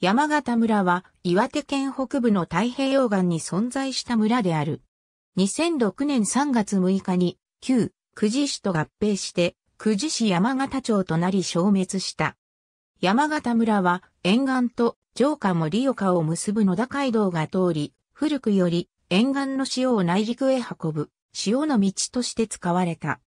山形村は岩手県北部の太平洋岸に存在した村である。2006年3月6日に旧久慈市と合併して久慈市山形町となり消滅した。山形村は沿岸と城下森岡を結ぶ野田街道が通り、古くより沿岸の塩を内陸へ運ぶ塩の道として使われた。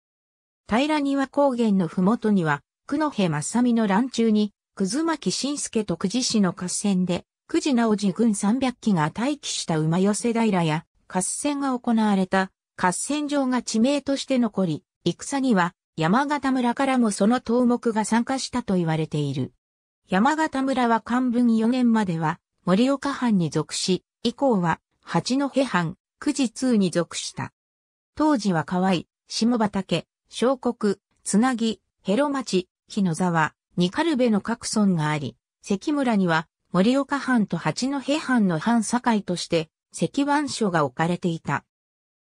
平庭高原のふもとには、久野辺正美の乱中に葛巻慎介と久慈市の合戦で、久慈直治軍300機が待機した馬寄せ平や合戦が行われた合戦場が地名として残り、戦には山形村からもその頭目が参加したと言われている。山形村は漢文4年までは森岡藩に属し、以降は八戸藩、九時通に属した。当時は河合、下畑、小国、つなぎ、ヘロ町、日野沢、ニカルベの各村があり、関村には森岡藩と八戸藩の藩境として関湾所が置かれていた。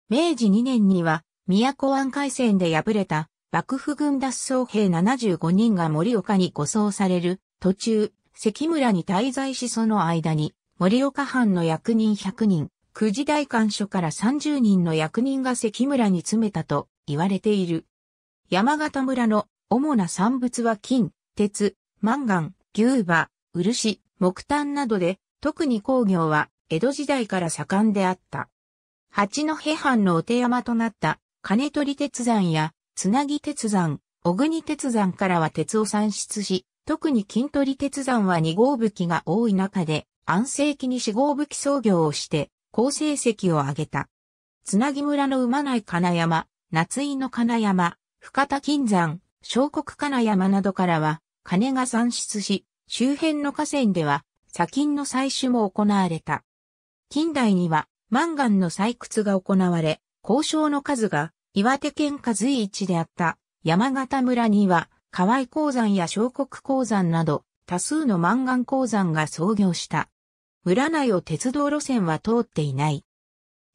明治2年には、都湾海戦で敗れた幕府軍脱走兵75人が森岡に護送される途中、関村に滞在しその間に、森岡藩の役人100人、九時代官所から30人の役人が関村に詰めたと言われている。山形村の主な産物は金、鉄、マンガン、牛馬、漆、木炭などで、特に工業は江戸時代から盛んであった。八戸藩のお手山となった金取鉄山やつなぎ鉄山、小国鉄山からは鉄を産出し、特に金取鉄山は二号武器が多い中で、安世期に四号武器創業をして、好成績を上げた。つなぎ村の馬内金山、夏井の金山、深田金山、小国金山などからは金が産出し、周辺の河川では砂金の採取も行われた。近代にはマンガンの採掘が行われ、交渉の数が岩手県下随一であった山形村には河合鉱山や小国鉱山など多数のマンガン鉱山が創業した。村内を鉄道路線は通っていない。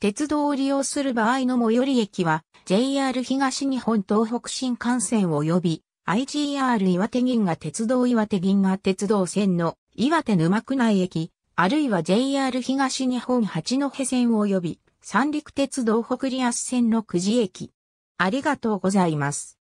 鉄道を利用する場合の最寄り駅は JR 東日本東北新幹線及び IGR 岩手銀河鉄道岩手銀河鉄道線の岩手沼区内駅、あるいは JR 東日本八戸線及び三陸鉄道北リアス線の久慈駅。ありがとうございます。